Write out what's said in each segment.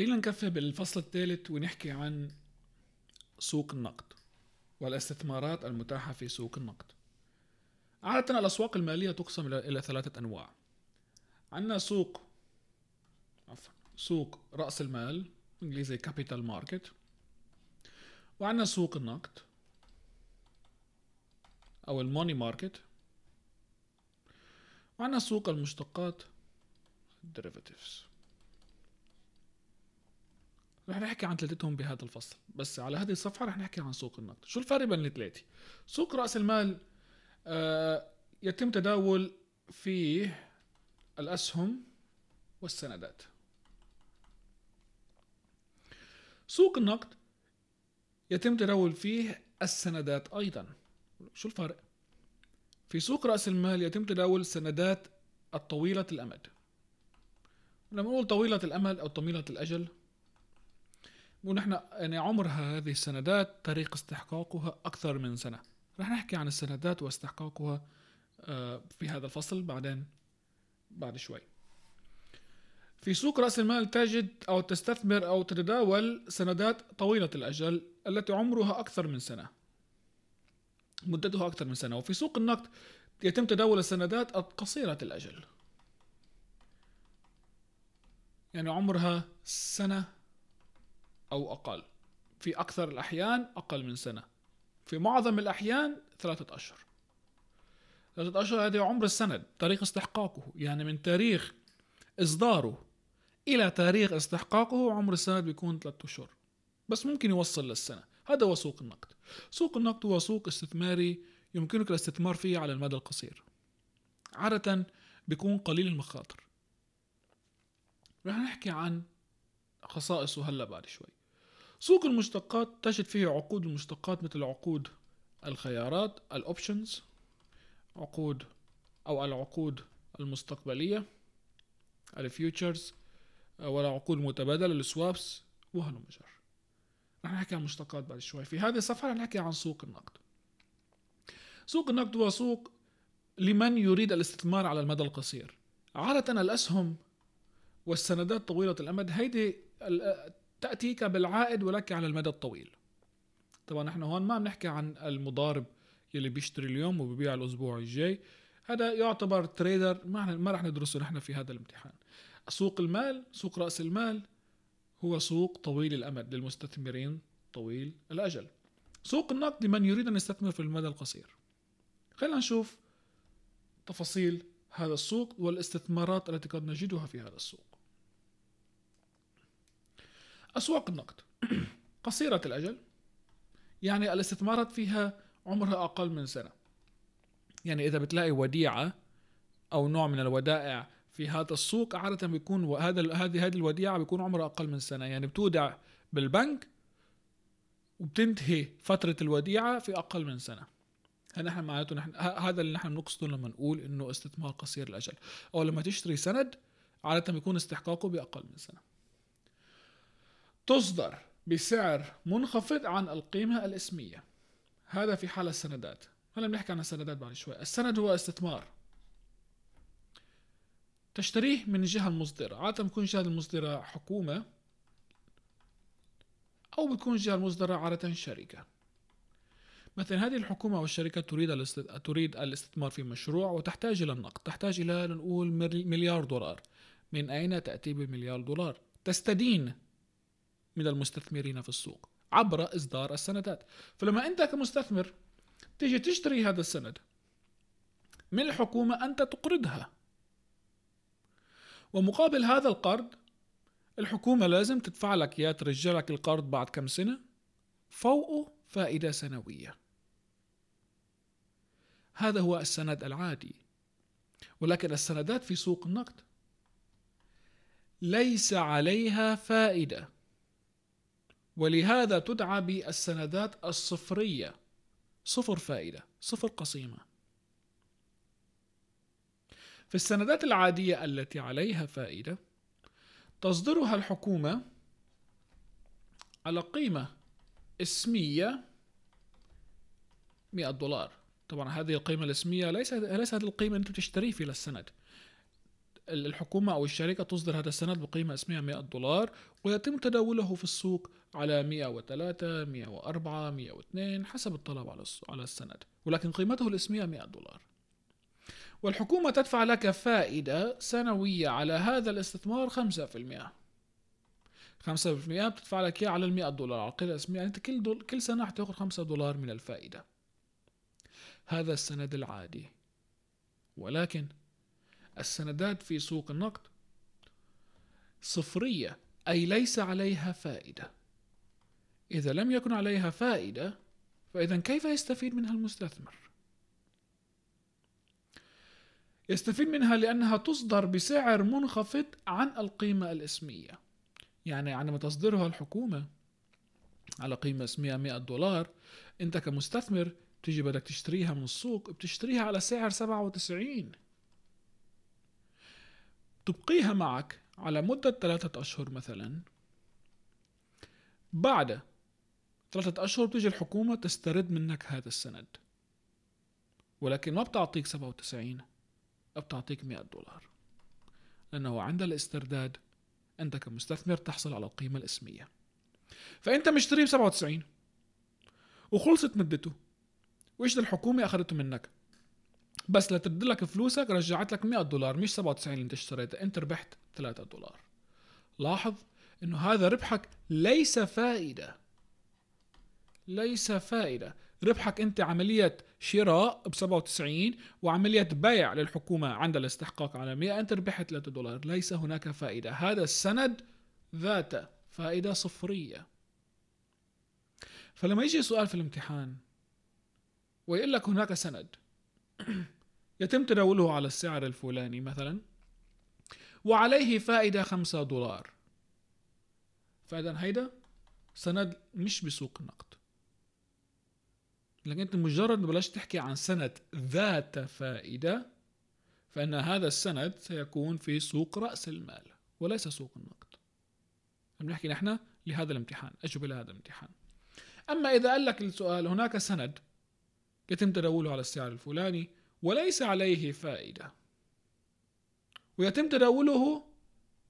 خلينا نكفي بالفصل الثالث ونحكي عن سوق النقد والاستثمارات المتاحة في سوق النقد عادة الأسواق المالية تقسم إلى ثلاثة أنواع عندنا سوق سوق رأس المال إنجليزي كابيتال ماركت وعندنا سوق النقد أو الموني ماركت وعندنا سوق المشتقات derivatives رح نحكي عن ثلاثتهم بهذا الفصل بس على هذه الصفحه رح نحكي عن سوق النقد شو الفرق بين الثلاثه سوق راس المال آه، يتم تداول فيه الاسهم والسندات سوق النقد يتم تداول فيه السندات ايضا شو الفرق في سوق راس المال يتم تداول السندات الطويله الامد لما نقول طويله الامد او طويله الاجل ونحن يعني عمرها هذه السندات طريق استحقاقها أكثر من سنة رح نحكي عن السندات واستحقاقها آه، في هذا الفصل بعدين بعد شوي في سوق رأس المال تجد أو تستثمر أو تتداول سندات طويلة الأجل التي عمرها أكثر من سنة مدتها أكثر من سنة وفي سوق النقد يتم تداول السندات القصيرة الأجل يعني عمرها سنة أو أقل في أكثر الأحيان أقل من سنة في معظم الأحيان ثلاثة أشهر ثلاثة أشهر هذه عمر السند تاريخ استحقاقه يعني من تاريخ إصداره إلى تاريخ استحقاقه عمر السند بيكون ثلاثة أشهر بس ممكن يوصل للسنة هذا هو سوق النقد سوق النقد هو سوق استثماري يمكنك الاستثمار فيه على المدى القصير عادة بيكون قليل المخاطر رح نحكي عن خصائصه هلا بعد شوي سوق المشتقات تجد فيه عقود المشتقات مثل عقود الخيارات الاوبشنز عقود او العقود المستقبليه الفيوتشرز ولا عقود متبادله السوابس وهلم جر رح نحكي عن مشتقات بعد شوي في هذه الصفحه رح نحكي عن سوق النقد سوق النقد هو سوق لمن يريد الاستثمار على المدى القصير عادة الأسهم والسندات طويلة الأمد هيدي تأتيك بالعائد ولك على المدى الطويل طبعا نحن هون ما بنحكي عن المضارب يلي بيشتري اليوم وببيع الأسبوع الجاي هذا يعتبر تريدر ما ما رح ندرسه نحن في هذا الامتحان سوق المال سوق رأس المال هو سوق طويل الأمد للمستثمرين طويل الأجل سوق النقد لمن يريد أن يستثمر في المدى القصير خلينا نشوف تفاصيل هذا السوق والاستثمارات التي قد نجدها في هذا السوق أسواق النقد قصيرة الأجل يعني الاستثمارات فيها عمرها أقل من سنة يعني إذا بتلاقي وديعة أو نوع من الودائع في هذا السوق عادة بيكون هذا هذه هذه الوديعة بيكون عمرها أقل من سنة يعني بتودع بالبنك وبتنتهي فترة الوديعة في أقل من سنة نحن معناته نحن هذا اللي نحن بنقصده لما نقول انه استثمار قصير الاجل او لما تشتري سند عاده بيكون استحقاقه باقل من سنه تصدر بسعر منخفض عن القيمة الاسمية هذا في حال السندات هلا بنحكي عن السندات بعد شوي السند هو استثمار تشتريه من الجهة المصدرة عادة بتكون الجهة المصدرة حكومة أو بتكون الجهة المصدرة عادة شركة مثلا هذه الحكومة أو الشركة تريد تريد الاستثمار في مشروع وتحتاج إلى النقد تحتاج إلى لنقول مليار دولار من أين تأتي بمليار دولار تستدين من المستثمرين في السوق عبر إصدار السندات فلما أنت كمستثمر تيجي تشتري هذا السند من الحكومة أنت تقرضها ومقابل هذا القرض الحكومة لازم تدفع لك يا ترجع لك القرض بعد كم سنة فوقه فائدة سنوية هذا هو السند العادي ولكن السندات في سوق النقد ليس عليها فائده ولهذا تدعى بالسندات الصفرية صفر فائدة صفر قسيمة في السندات العادية التي عليها فائدة تصدرها الحكومة على قيمة اسمية 100 دولار طبعا هذه القيمة الاسمية ليس ليس هذه القيمة أنت تشتري في السند الحكومة أو الشركة تصدر هذا السند بقيمة اسمية 100 دولار ويتم تداوله في السوق على 103 104 102 حسب الطلب على على السند ولكن قيمته الاسمية 100 دولار والحكومة تدفع لك فائدة سنوية على هذا الاستثمار 5% 5% بتدفع لك اياه على ال 100 دولار على القيمة الاسمية يعني انت كل دول كل سنة حتاخذ 5 دولار من الفائدة هذا السند العادي ولكن السندات في سوق النقد صفرية أي ليس عليها فائدة إذا لم يكن عليها فائدة فإذا كيف يستفيد منها المستثمر؟ يستفيد منها لأنها تصدر بسعر منخفض عن القيمة الاسمية يعني عندما تصدرها الحكومة على قيمة اسمية 100 دولار أنت كمستثمر تجي بدك تشتريها من السوق بتشتريها على سعر 97 تبقيها معك على مدة ثلاثة أشهر مثلا بعد ثلاثة أشهر بتيجي الحكومة تسترد منك هذا السند ولكن ما بتعطيك 97 بتعطيك 100 دولار لأنه عند الاسترداد أنت كمستثمر تحصل على القيمة الاسمية فأنت مشتريه ب 97 وخلصت مدته وإيش الحكومة أخذته منك بس لترد لك فلوسك رجعت لك 100 دولار مش 97 اللي انت اشتريتها انت ربحت 3 دولار لاحظ انه هذا ربحك ليس فائده ليس فائدة ربحك أنت عملية شراء ب 97 وعملية بيع للحكومة عند الاستحقاق على 100 أنت ربحت 3 دولار ليس هناك فائدة هذا السند ذات فائدة صفرية فلما يجي سؤال في الامتحان ويقول لك هناك سند يتم تداوله على السعر الفلاني مثلا وعليه فائدة 5 دولار فإذا هيدا سند مش بسوق النقد لكن انت مجرد ما بلشت تحكي عن سند ذات فائده فان هذا السند سيكون في سوق راس المال وليس سوق النقد. بنحكي نحن لهذا الامتحان، اجوبه لهذا الامتحان. اما اذا قال لك السؤال هناك سند يتم تداوله على السعر الفلاني وليس عليه فائده. ويتم تداوله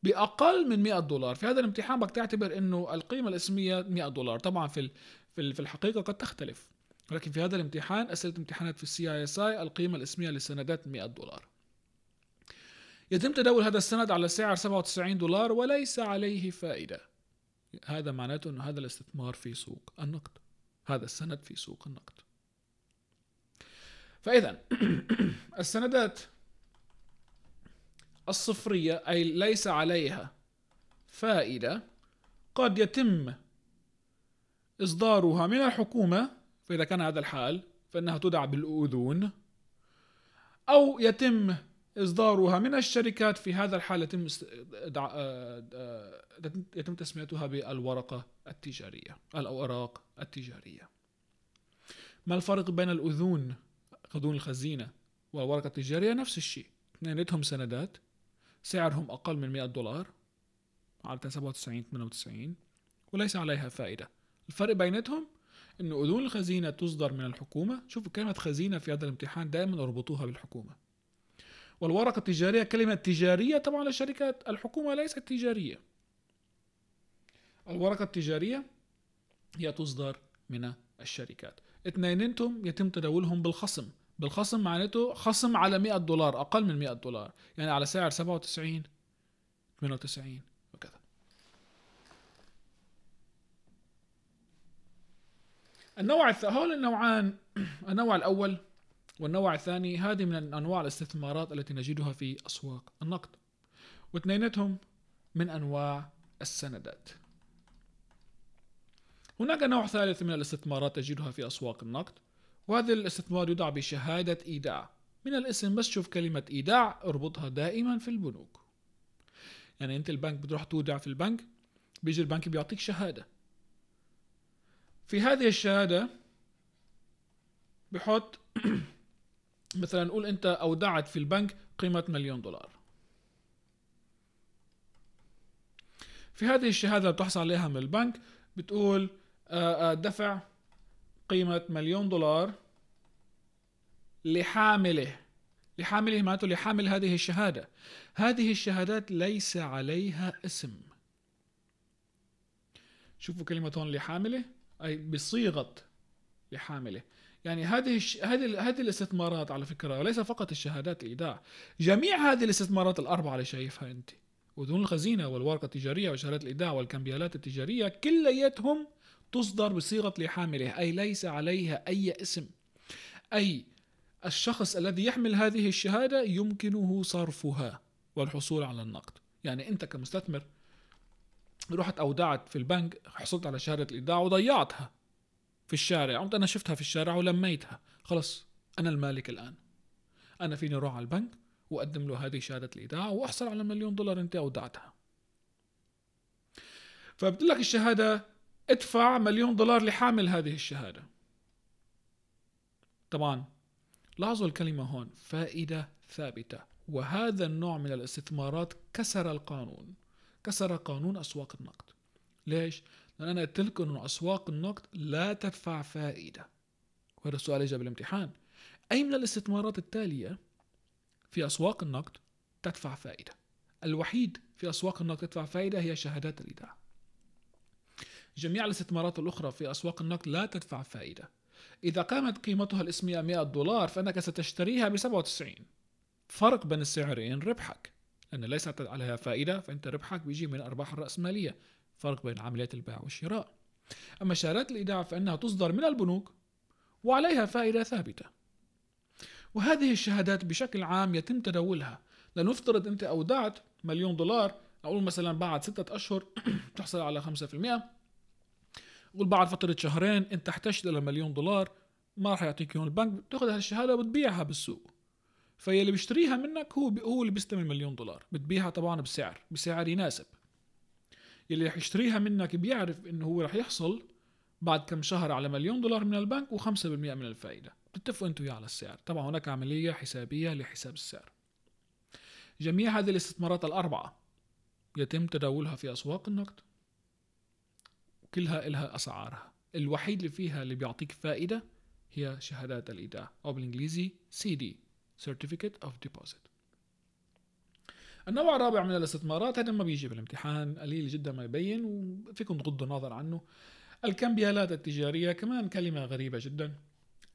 باقل من 100 دولار، في هذا الامتحان بدك تعتبر انه القيمه الاسميه 100 دولار، طبعا في في الحقيقه قد تختلف. ولكن في هذا الامتحان أسئلة امتحانات في السي اي اس اي القيمة الاسمية للسندات 100 دولار يتم تداول هذا السند على سعر 97 دولار وليس عليه فائدة هذا معناته أن هذا الاستثمار في سوق النقد هذا السند في سوق النقد فإذا السندات الصفرية أي ليس عليها فائدة قد يتم إصدارها من الحكومة فإذا كان هذا الحال فإنها تدعى بالأذون أو يتم إصدارها من الشركات في هذا الحال يتم آه، آه، يتم تسميتها بالورقة التجارية الأوراق التجارية ما الفرق بين الأذون أذون الخزينة والورقة التجارية نفس الشيء اثنينتهم سندات سعرهم أقل من 100 دولار عادة 97 98 وليس عليها فائدة الفرق بينتهم أن أذون الخزينة تصدر من الحكومة شوفوا كلمة خزينة في هذا الامتحان دائما اربطوها بالحكومة والورقة التجارية كلمة تجارية طبعا للشركات الحكومة ليست تجارية الورقة التجارية هي تصدر من الشركات انتم يتم تداولهم بالخصم بالخصم معناته خصم على 100 دولار أقل من 100 دولار يعني على سعر 97 98 النوع هول النوعان النوع الاول والنوع الثاني هذه من انواع الاستثمارات التي نجدها في اسواق النقد واثنينتهم من انواع السندات هناك نوع ثالث من الاستثمارات تجدها في اسواق النقد وهذا الاستثمار يدعى بشهاده ايداع من الاسم بس شوف كلمه ايداع اربطها دائما في البنوك يعني انت البنك بتروح تودع في البنك بيجي البنك بيعطيك شهاده في هذه الشهاده بحط مثلا نقول انت اودعت في البنك قيمه مليون دولار في هذه الشهاده اللي بتحصل عليها من البنك بتقول آه، آه، دفع قيمه مليون دولار لحامله لحامله معناته لحامل هذه الشهاده هذه الشهادات ليس عليها اسم شوفوا كلمه هون لحامله اي بصيغه لحامله يعني هذه هذه هذه الاستثمارات على فكره وليس فقط الشهادات الايداع جميع هذه الاستثمارات الاربعه اللي شايفها انت ودون الخزينه والورقه التجاريه وشهادات الايداع والكمبيالات التجاريه كليتهم تصدر بصيغه لحامله اي ليس عليها اي اسم اي الشخص الذي يحمل هذه الشهاده يمكنه صرفها والحصول على النقد يعني انت كمستثمر رحت اودعت في البنك حصلت على شهاده الايداع وضيعتها في الشارع قمت انا شفتها في الشارع ولميتها خلص انا المالك الان انا فيني اروح على البنك واقدم له هذه شهاده الايداع واحصل على مليون دولار انت اودعتها فبتقول لك الشهاده ادفع مليون دولار لحامل هذه الشهاده طبعا لاحظوا الكلمه هون فائده ثابته وهذا النوع من الاستثمارات كسر القانون كسر قانون أسواق النقد ليش؟ لأن أنا قلت لكم أنه أسواق النقد لا تدفع فائدة وهذا السؤال إجا بالامتحان أي من الاستثمارات التالية في أسواق النقد تدفع فائدة الوحيد في أسواق النقد تدفع فائدة هي شهادات الإيداع جميع الاستثمارات الأخرى في أسواق النقد لا تدفع فائدة إذا قامت قيمتها الإسمية 100 دولار فإنك ستشتريها ب 97 فرق بين السعرين ربحك لأن ليست عليها فائدة فأنت ربحك بيجي من أرباح الرأسمالية فرق بين عمليات البيع والشراء أما شهادات الإيداع فإنها تصدر من البنوك وعليها فائدة ثابتة وهذه الشهادات بشكل عام يتم تداولها لنفترض أنت أودعت مليون دولار أقول مثلا بعد ستة أشهر تحصل على 5% قول بعد فترة شهرين أنت احتجت إلى مليون دولار ما راح يعطيك اياهم البنك بتاخذ هالشهاده وبتبيعها بالسوق فهي اللي بيشتريها منك هو هو اللي بيستلم المليون دولار بتبيعها طبعا بسعر بسعر يناسب اللي رح يشتريها منك بيعرف انه هو رح يحصل بعد كم شهر على مليون دولار من البنك و5% من الفائده بتتفقوا انتوا وياه على السعر طبعا هناك عمليه حسابيه لحساب السعر جميع هذه الاستثمارات الاربعه يتم تداولها في اسواق النقد كلها إلها اسعارها الوحيد اللي فيها اللي بيعطيك فائده هي شهادات الايداع او بالانجليزي سي دي certificate of deposit النوع الرابع من الاستثمارات هذا ما بيجي بالامتحان قليل جدا ما يبين وفيكم تغضوا النظر عنه الكمبيالات التجارية كمان كلمة غريبة جدا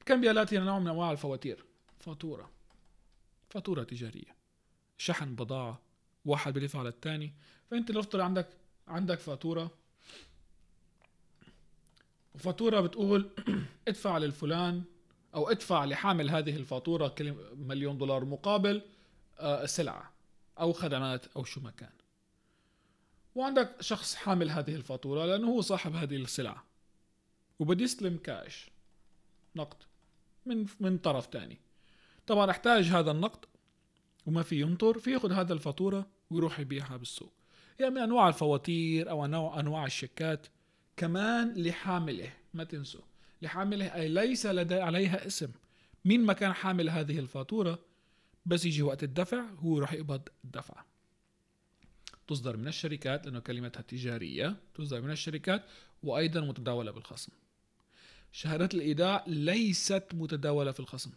الكمبيالات هي نوع من أنواع الفواتير فاتورة فاتورة تجارية شحن بضاعة واحد بيدفع على الثاني فأنت نفترض عندك عندك فاتورة وفاتورة بتقول ادفع للفلان او ادفع لحامل هذه الفاتوره مليون دولار مقابل آه، سلعه او خدمات او شو ما كان وعندك شخص حامل هذه الفاتوره لانه هو صاحب هذه السلعه وبدي يستلم كاش نقد من من طرف ثاني طبعا احتاج هذا النقد وما في ينطر في ياخذ هذا الفاتوره ويروح يبيعها بالسوق يعني من انواع الفواتير او انواع انواع الشيكات كمان لحامله ما تنسوا لحامله أي ليس لدى عليها اسم مين ما كان حامل هذه الفاتورة بس يجي وقت الدفع هو رح يقبض الدفعة تصدر من الشركات لأنه كلمتها تجارية تصدر من الشركات وأيضا متداولة بالخصم شهادات الإيداع ليست متداولة في الخصم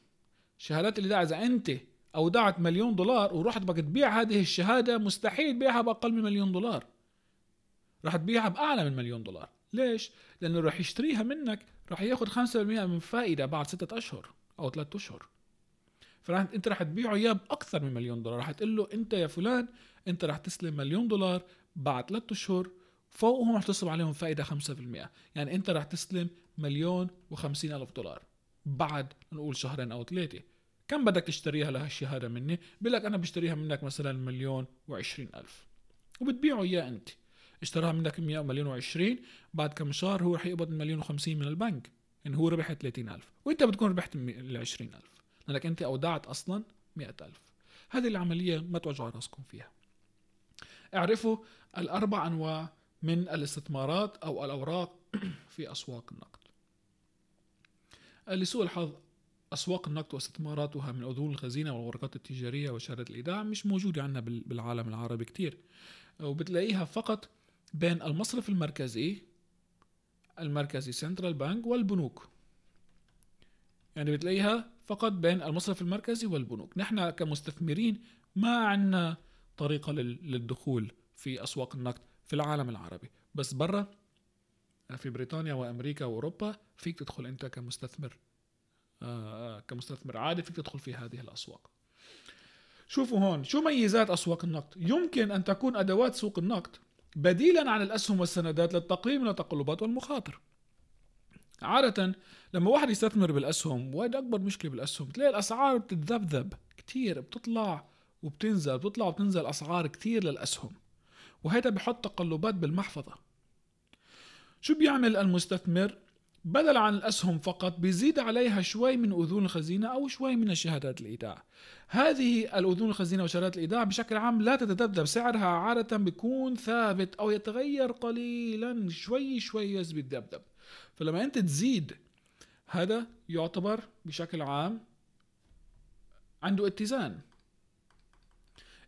شهادات الإيداع إذا أنت أودعت مليون دولار ورحت بدك تبيع هذه الشهادة مستحيل تبيعها بأقل من مليون دولار رح تبيعها بأعلى من مليون دولار ليش؟ لأنه رح يشتريها منك راح ياخذ 5% من فائده بعد ستة اشهر او ثلاثة اشهر فراح انت راح تبيعه اياه باكثر من مليون دولار راح تقول له انت يا فلان انت راح تسلم مليون دولار بعد ثلاثة اشهر فوقهم راح تصرف عليهم فائده 5% يعني انت راح تسلم مليون و50 الف دولار بعد نقول شهرين او ثلاثه كم بدك تشتريها لهالشهاده مني بقول لك انا بشتريها منك مثلا مليون و20 الف وبتبيعه اياه انت اشتراها منك 100 مليون و20 بعد كم شهر هو رح يقبض مليون و50 من البنك ان هو ربح 30000 وانت بتكون ربحت ال 20000 لانك انت اودعت اصلا 100000 هذه العمليه ما توجعوا راسكم فيها اعرفوا الاربع انواع من الاستثمارات او الاوراق في اسواق النقد لسوء الحظ أسواق النقد واستثماراتها من أذون الخزينة والورقات التجارية وشهادات الإيداع مش موجودة عندنا بالعالم العربي كتير وبتلاقيها فقط بين المصرف المركزي المركزي سنترال بانك والبنوك يعني بتلاقيها فقط بين المصرف المركزي والبنوك نحن كمستثمرين ما عندنا طريقة للدخول في أسواق النقد في العالم العربي بس برا في بريطانيا وأمريكا وأوروبا فيك تدخل أنت كمستثمر آه، آه، كمستثمر عادي فيك تدخل في هذه الأسواق شوفوا هون شو ميزات أسواق النقد يمكن أن تكون أدوات سوق النقد بديلا عن الأسهم والسندات للتقليل من التقلبات والمخاطر عادة لما واحد يستثمر بالأسهم وهيدا أكبر مشكلة بالأسهم بتلاقي الأسعار بتتذبذب كتير بتطلع وبتنزل بتطلع وبتنزل أسعار كتير للأسهم وهيدا بحط تقلبات بالمحفظة شو بيعمل المستثمر بدل عن الأسهم فقط بيزيد عليها شوي من أذون الخزينة أو شوي من الشهادات الإيداع هذه الأذون الخزينة وشهادات الإيداع بشكل عام لا تتذبذب سعرها عادة بيكون ثابت أو يتغير قليلا شوي شوي بيتذبذب فلما أنت تزيد هذا يعتبر بشكل عام عنده اتزان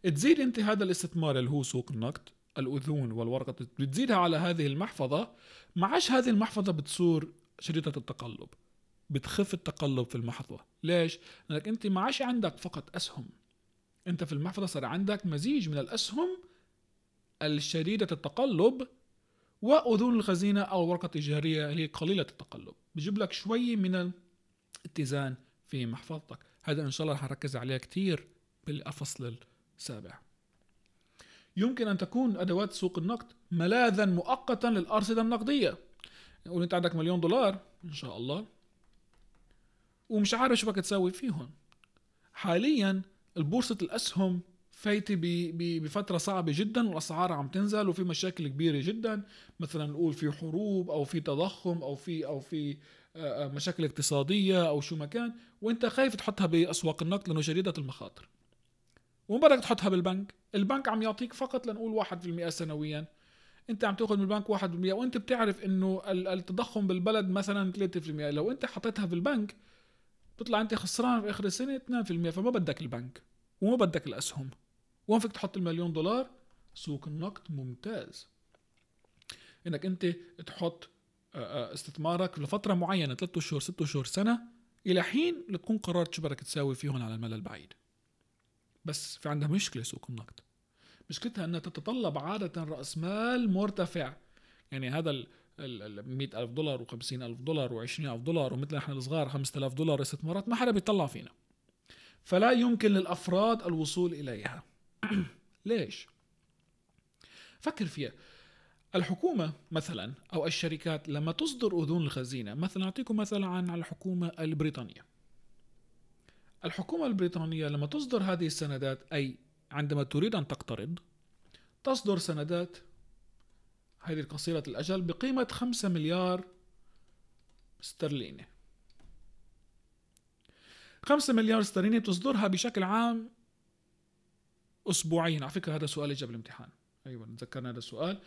تزيد انت هذا الاستثمار اللي هو سوق النقد الاذون والورقه بتزيدها على هذه المحفظه معاش هذه المحفظه بتصور شديدة التقلب بتخف التقلب في المحفظة ليش؟ لأنك أنت ما عادش عندك فقط أسهم أنت في المحفظة صار عندك مزيج من الأسهم الشديدة التقلب وأذون الخزينة أو الورقة التجارية اللي هي قليلة التقلب بجيب لك شوي من الاتزان في محفظتك هذا إن شاء الله هركز عليه كتير بالفصل السابع يمكن أن تكون أدوات سوق النقد ملاذا مؤقتا للأرصدة النقدية قول انت عندك مليون دولار ان شاء الله ومش عارف شو بدك تسوي فيهم حاليا البورصة الأسهم فايتة بفترة صعبة جدا والأسعار عم تنزل وفي مشاكل كبيرة جدا مثلا نقول في حروب أو في تضخم أو في أو في آه، آه، مشاكل اقتصادية أو شو ما كان وأنت خايف تحطها بأسواق النقد لأنه شديدة المخاطر وما بدك تحطها بالبنك البنك عم يعطيك فقط لنقول 1% سنويا انت عم تاخذ من البنك 1% وانت بتعرف انه التضخم بالبلد مثلا 3% لو انت حطيتها في البنك بتطلع انت خسران في اخر السنه 2% فما بدك البنك وما بدك الاسهم وين فيك تحط المليون دولار سوق النقد ممتاز انك انت تحط آه، آه، استثمارك لفتره معينه 3 شهور 6 شهور سنه الى حين لتكون قررت شو بدك تساوي فيهم على المدى البعيد بس في عندها مشكله سوق النقد مشكلتها انها تتطلب عاده راس مال مرتفع يعني هذا ال ال 100000 دولار و50000 دولار و20000 دولار ومثل احنا الصغار 5000 دولار استثمارات ما حدا بيطلع فينا فلا يمكن للافراد الوصول اليها ليش فكر فيها الحكومة مثلا أو الشركات لما تصدر أذون الخزينة مثلا أعطيكم مثلا عن الحكومة البريطانية الحكومة البريطانية لما تصدر هذه السندات أي عندما تريد أن تقترض تصدر سندات هذه القصيرة الأجل بقيمة 5 مليار استرليني 5 مليار استرليني تصدرها بشكل عام أسبوعيا على فكرة هذا سؤال إجا بالامتحان أيوة تذكرنا هذا السؤال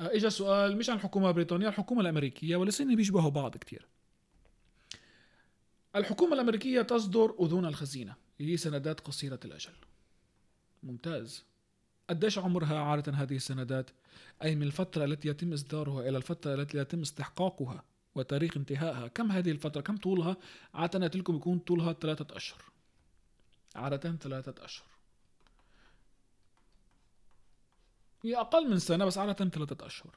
آه، إجا سؤال مش عن الحكومة البريطانية الحكومة الأمريكية ولسنة بيشبهوا بعض كتير الحكومة الأمريكية تصدر أذون الخزينة هي سندات قصيرة الأجل ممتاز قديش عمرها عادة هذه السندات؟ أي من الفترة التي يتم إصدارها إلى الفترة التي يتم استحقاقها وتاريخ انتهائها كم هذه الفترة؟ كم طولها؟ عادة تلكم يكون طولها ثلاثة أشهر عادة ثلاثة أشهر هي أقل من سنة بس عادة ثلاثة أشهر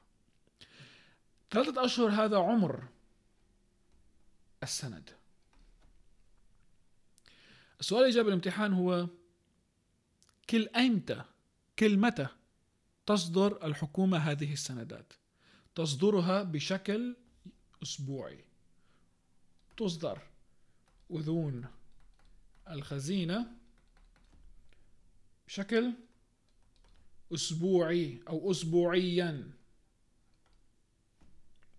ثلاثة أشهر هذا عمر السند السؤال الإجابة الامتحان هو كل أيمتى كل متى تصدر الحكومة هذه السندات تصدرها بشكل أسبوعي تصدر أذون الخزينة بشكل أسبوعي أو أسبوعيا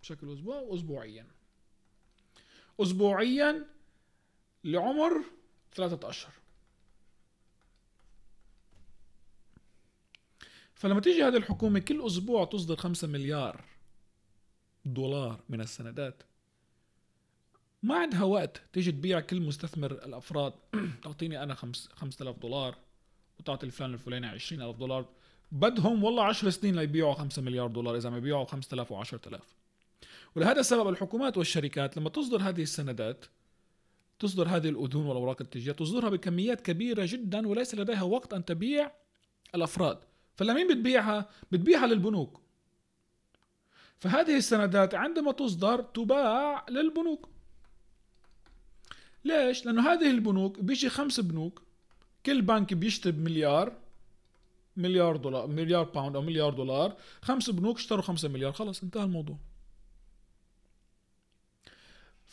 بشكل أسبوع أسبوعيا أسبوعيا لعمر ثلاثة أشهر فلما تيجي هذه الحكومه كل اسبوع تصدر 5 مليار دولار من السندات ما عندها وقت تيجي تبيع كل مستثمر الافراد تعطيني انا 5000 دولار وتعطي الفلان الفلاني 20000 دولار بدهم والله 10 سنين ليبيعوا 5 مليار دولار اذا ما بيعوا 5000 و10000 ولهذا السبب الحكومات والشركات لما تصدر هذه السندات تصدر هذه الأذون والأوراق التجارية تصدرها بكميات كبيرة جدا وليس لديها وقت أن تبيع الأفراد فلمين بتبيعها؟ بتبيعها للبنوك فهذه السندات عندما تصدر تباع للبنوك ليش؟ لأنه هذه البنوك بيجي خمس بنوك كل بنك بيشتري بمليار مليار دولار مليار باوند أو مليار دولار خمس بنوك اشتروا خمسة مليار خلص انتهى الموضوع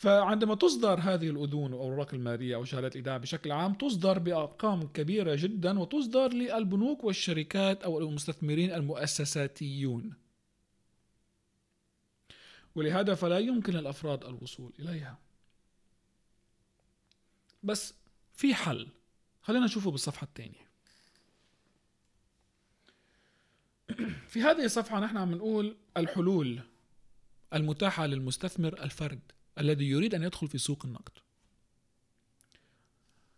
فعندما تصدر هذه الأذون أو الأوراق المالية أو شهادات الإيداع بشكل عام تصدر بأرقام كبيرة جدا وتصدر للبنوك والشركات أو المستثمرين المؤسساتيون ولهذا فلا يمكن للأفراد الوصول إليها بس في حل خلينا نشوفه بالصفحة الثانية في هذه الصفحة نحن عم نقول الحلول المتاحة للمستثمر الفرد الذي يريد أن يدخل في سوق النقد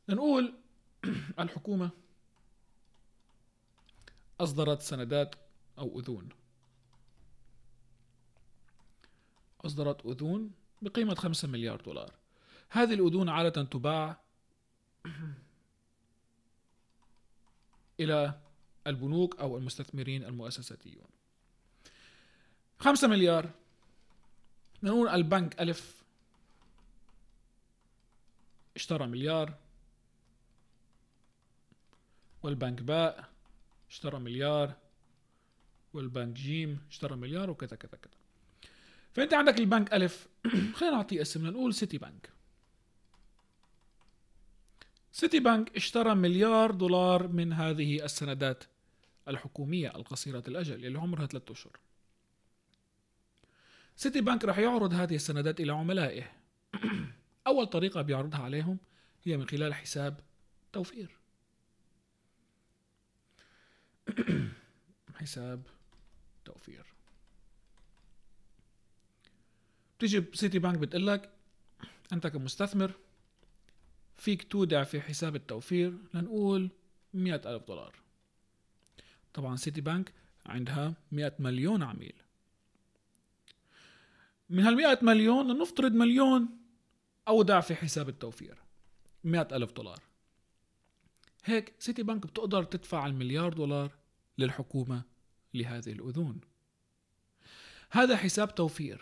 نقول الحكومة أصدرت سندات أو أذون أصدرت أذون بقيمة خمسة مليار دولار هذه الأذون عادة تباع إلى البنوك أو المستثمرين المؤسساتيون خمسة مليار نقول البنك ألف اشترى مليار والبنك باء اشترى مليار والبنك جيم اشترى مليار وكذا كذا كذا فانت عندك البنك الف خلينا نعطيه اسم لنقول سيتي بنك سيتي بنك اشترى مليار دولار من هذه السندات الحكومية القصيرة الأجل اللي عمرها 3 أشهر سيتي بنك راح يعرض هذه السندات إلى عملائه أول طريقة بيعرضها عليهم هي من خلال حساب توفير حساب توفير بتيجي سيتي بانك بتقول لك أنت كمستثمر فيك تودع في حساب التوفير لنقول مئة ألف دولار طبعا سيتي بانك عندها مئة مليون عميل من هالمئة مليون لنفترض مليون أودع في حساب التوفير 100 ألف دولار هيك سيتي بنك بتقدر تدفع المليار دولار للحكومة لهذه الأذون هذا حساب توفير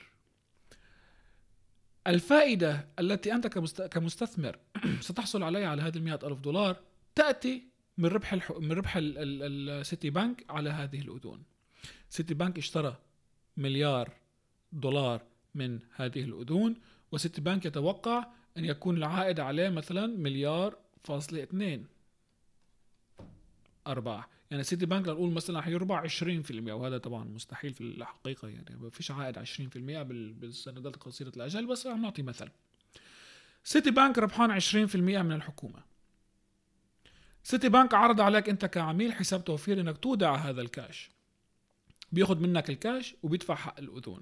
الفائدة التي أنت كمستثمر ستحصل عليها على هذه المئة ألف دولار تأتي من ربح الح... من ربح السيتي بنك على هذه الأذون سيتي بنك اشترى مليار دولار من هذه الأذون وسيتي بانك يتوقع أن يكون العائد عليه مثلا مليار فاصلة اثنين أربعة يعني سيتي بانك لنقول مثلا حيربح 20% وهذا طبعا مستحيل في الحقيقة يعني ما فيش عائد 20% بالسندات قصيرة الأجل بس عم نعطي مثل سيتي بانك ربحان 20% من الحكومة سيتي بانك عرض عليك انت كعميل حساب توفير انك تودع هذا الكاش بياخذ منك الكاش وبيدفع حق الاذون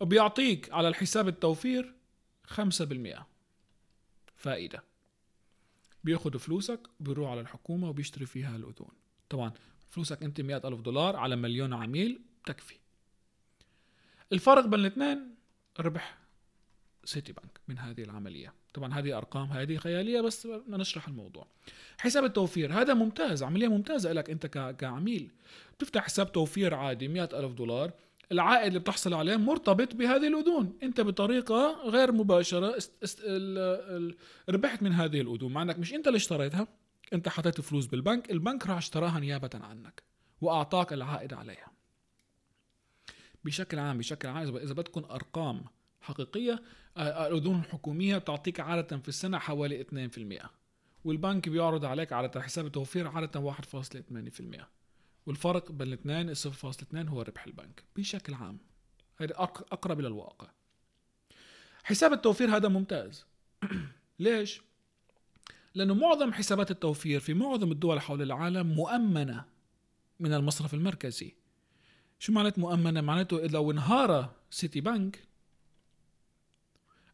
بيعطيك على الحساب التوفير 5% فائدة بياخدوا فلوسك بيروح على الحكومة وبيشتري فيها الأذون طبعا فلوسك أنت مئة ألف دولار على مليون عميل تكفي الفرق بين الاثنين ربح سيتي بنك من هذه العملية طبعا هذه أرقام هذه خيالية بس بدنا نشرح الموضوع حساب التوفير هذا ممتاز عملية ممتازة لك أنت كعميل بتفتح حساب توفير عادي مئة ألف دولار العائد اللي بتحصل عليه مرتبط بهذه الأذون أنت بطريقة غير مباشرة است... است... ال... ال... ربحت من هذه الأذون مع أنك مش أنت اللي اشتريتها أنت حطيت فلوس بالبنك البنك راح اشتراها نيابة عنك وأعطاك العائد عليها بشكل عام بشكل عام إذا بدكم أرقام حقيقية آه، الأذون الحكومية بتعطيك عادة في السنة حوالي 2% والبنك بيعرض عليك على حساب التوفير عادة 1.8% والفرق بين الاثنين 0.2 هو ربح البنك بشكل عام هذا اقرب الى الواقع حساب التوفير هذا ممتاز ليش لانه معظم حسابات التوفير في معظم الدول حول العالم مؤمنه من المصرف المركزي شو معنات مؤمنه معناته لو انهار سيتي بنك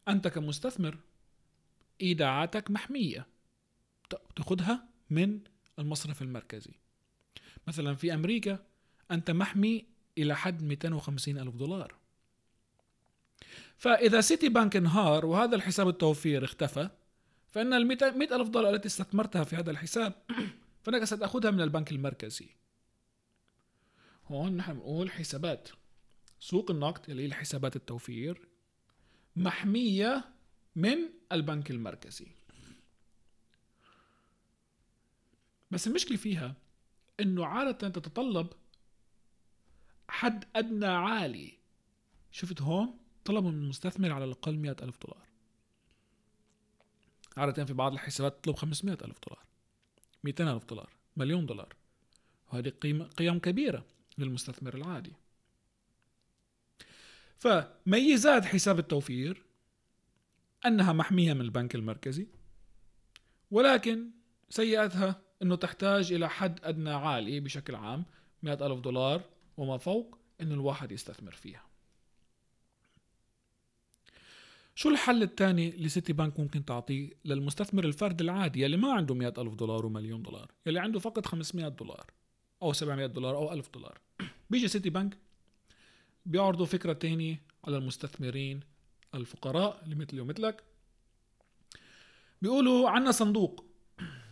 انت كمستثمر ايداعاتك محميه تاخذها من المصرف المركزي مثلا في أمريكا أنت محمي إلى حد 250 ألف دولار فإذا سيتي بانك انهار وهذا الحساب التوفير اختفى فإن ال 100 ألف دولار التي استثمرتها في هذا الحساب فإنك ستأخذها من البنك المركزي هون نحن بنقول حسابات سوق النقد اللي هي حسابات التوفير محمية من البنك المركزي بس المشكلة فيها انه عادة تتطلب حد ادنى عالي شفت هون طلبوا من المستثمر على الاقل 100 الف دولار عادة في بعض الحسابات تطلب 500 الف دولار 200 الف دولار مليون دولار وهذه قيمة قيم كبيرة للمستثمر العادي فميزات حساب التوفير أنها محمية من البنك المركزي ولكن سيئاتها انه تحتاج الى حد ادنى عالي بشكل عام مئة ألف دولار وما فوق انه الواحد يستثمر فيها شو الحل الثاني اللي سيتي بانك ممكن تعطيه للمستثمر الفرد العادي اللي ما عنده مئة ألف دولار ومليون دولار اللي عنده فقط 500 دولار أو 700 دولار أو 1000 دولار بيجي سيتي بانك بيعرضوا فكرة تانية على المستثمرين الفقراء اللي مثلي ومثلك بيقولوا عنا صندوق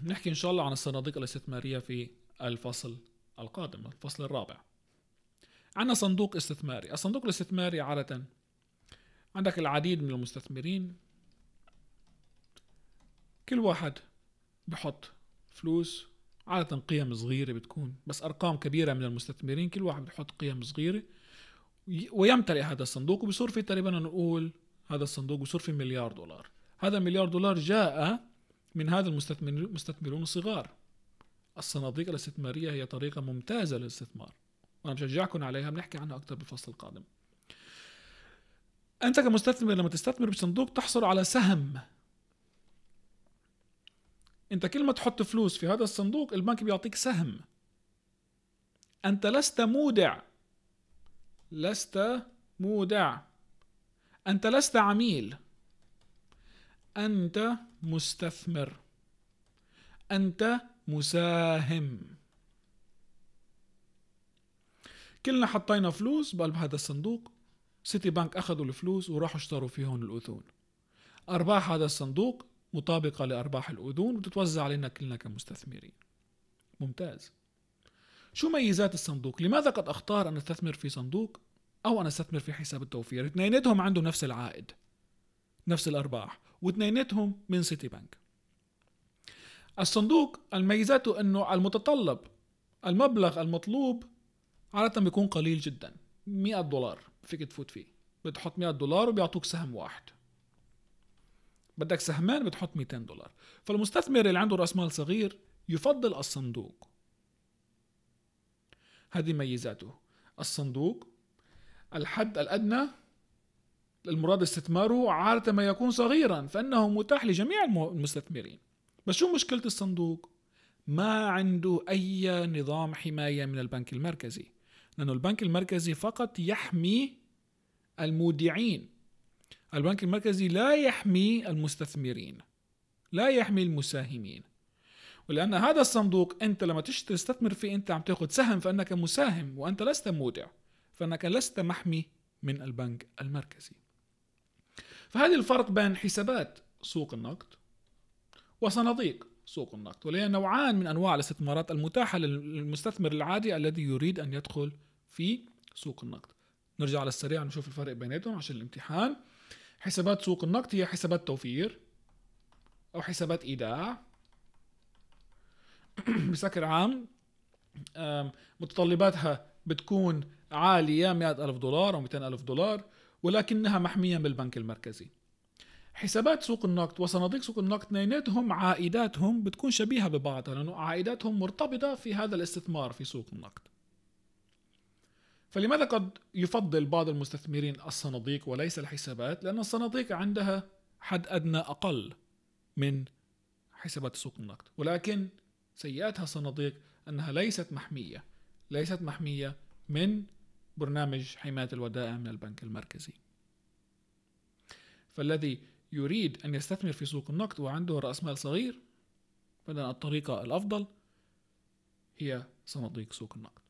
بنحكي إن شاء الله عن الصناديق الاستثمارية في الفصل القادم الفصل الرابع عندنا صندوق استثماري الصندوق الاستثماري عادة عندك العديد من المستثمرين كل واحد بحط فلوس عادة قيم صغيرة بتكون بس أرقام كبيرة من المستثمرين كل واحد بحط قيم صغيرة ويمتلئ هذا الصندوق وبصير في تقريبا نقول هذا الصندوق بصير في مليار دولار هذا مليار دولار جاء من هذا المستثمرون صغار الصناديق الاستثمارية هي طريقة ممتازة للاستثمار وأنا بشجعكم عليها بنحكي عنها أكثر بالفصل القادم أنت كمستثمر لما تستثمر بصندوق تحصل على سهم أنت كل ما تحط فلوس في هذا الصندوق البنك بيعطيك سهم أنت لست مودع لست مودع أنت لست عميل أنت مستثمر أنت مساهم كلنا حطينا فلوس بقلب هذا الصندوق سيتي بانك أخذوا الفلوس وراحوا اشتروا فيهم الأذون أرباح هذا الصندوق مطابقة لأرباح الأذون وتتوزع علينا كلنا كمستثمرين ممتاز شو ميزات الصندوق؟ لماذا قد أختار أن أستثمر في صندوق أو أن أستثمر في حساب التوفير؟ اثنيناتهم عندهم نفس العائد نفس الأرباح واثنيناتهم من سيتي بنك الصندوق الميزاته انه المتطلب المبلغ المطلوب عادة بيكون قليل جدا 100 دولار فيك تفوت فيه بتحط 100 دولار وبيعطوك سهم واحد بدك سهمان بتحط 200 دولار فالمستثمر اللي عنده راس مال صغير يفضل الصندوق هذه ميزاته الصندوق الحد الادنى المراد استثماره عادة ما يكون صغيرا فإنه متاح لجميع المستثمرين بس شو مشكلة الصندوق؟ ما عنده أي نظام حماية من البنك المركزي لأنه البنك المركزي فقط يحمي المودعين البنك المركزي لا يحمي المستثمرين لا يحمي المساهمين ولأن هذا الصندوق أنت لما تستثمر فيه أنت عم تأخذ سهم فأنك مساهم وأنت لست مودع فأنك لست محمي من البنك المركزي فهذا الفرق بين حسابات سوق النقد وصناديق سوق النقد ولها نوعان من انواع الاستثمارات المتاحه للمستثمر العادي الذي يريد ان يدخل في سوق النقد نرجع على السريع نشوف الفرق بيناتهم عشان الامتحان حسابات سوق النقد هي حسابات توفير او حسابات ايداع بشكل عام متطلباتها بتكون عالية 100000 ألف دولار أو 200000 ألف دولار ولكنها محمية من البنك المركزي حسابات سوق النقد وصناديق سوق النقد اثنيناتهم عائداتهم بتكون شبيهة ببعضها لأنه عائداتهم مرتبطة في هذا الاستثمار في سوق النقد فلماذا قد يفضل بعض المستثمرين الصناديق وليس الحسابات لأن الصناديق عندها حد أدنى أقل من حسابات سوق النقد ولكن سيئاتها الصناديق أنها ليست محمية ليست محمية من برنامج حماية الودائع من البنك المركزي فالذي يريد أن يستثمر في سوق النقد وعنده رأس مال صغير فإن الطريقة الأفضل هي صناديق سوق النقد